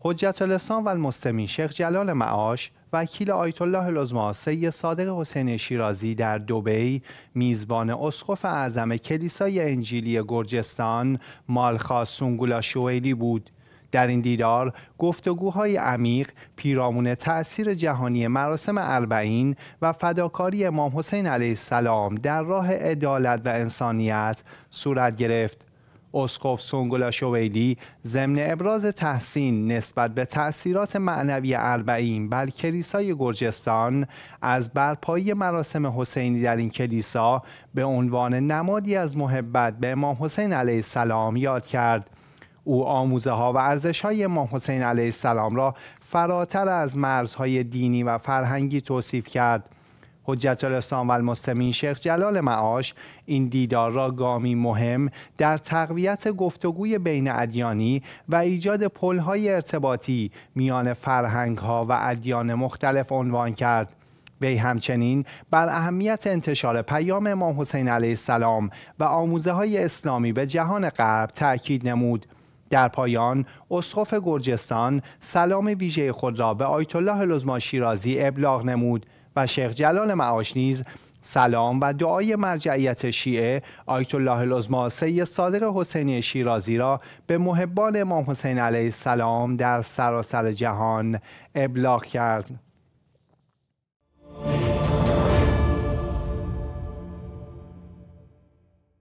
حجت الاسلام و المسلمین شیخ جلال معاش وکیل آیت الله العظما سید صادق حسین شیرازی در دوبی میزبان اسقف اعظم کلیسای انجیلی گرجستان مالخا سونگولا شوئیلی بود در این دیدار گفتگوهای عمیق پیرامون تأثیر جهانی مراسم اربعین و فداکاری امام حسین علیه السلام در راه عدالت و انسانیت صورت گرفت اسقف سونگولا شویلی ضمن ابراز تحسین نسبت به تأثیرات معنوی اربعین بر کلیسای گرجستان از برپایی مراسم حسینی در این کلیسا به عنوان نمادی از محبت به امام حسین علیه السلام یاد کرد او آموزه ها و ارزش های امام حسین علیه السلام را فراتر از مرزهای دینی و فرهنگی توصیف کرد حجت الاسلام و المسلمین شیخ جلال معاش این دیدار را گامی مهم در تقویت گفتگوی بین ادیانی و ایجاد پلهای ارتباطی میان فرهنگها و ادیان مختلف عنوان کرد وی همچنین بر اهمیت انتشار پیام امام حسین علیه السلام و آموزه های اسلامی به جهان غرب تاکید نمود در پایان اسقف گرجستان سلام ویژه خود را به آیت الله لزما شیرازی ابلاغ نمود و شیخ جلال معاش نیز سلام و دعای مرجعیت شیعه آیت الله العظما سید صادق حسینی شیرازی را به محبان امام حسین علیه السلام در سراسر جهان ابلاغ کرد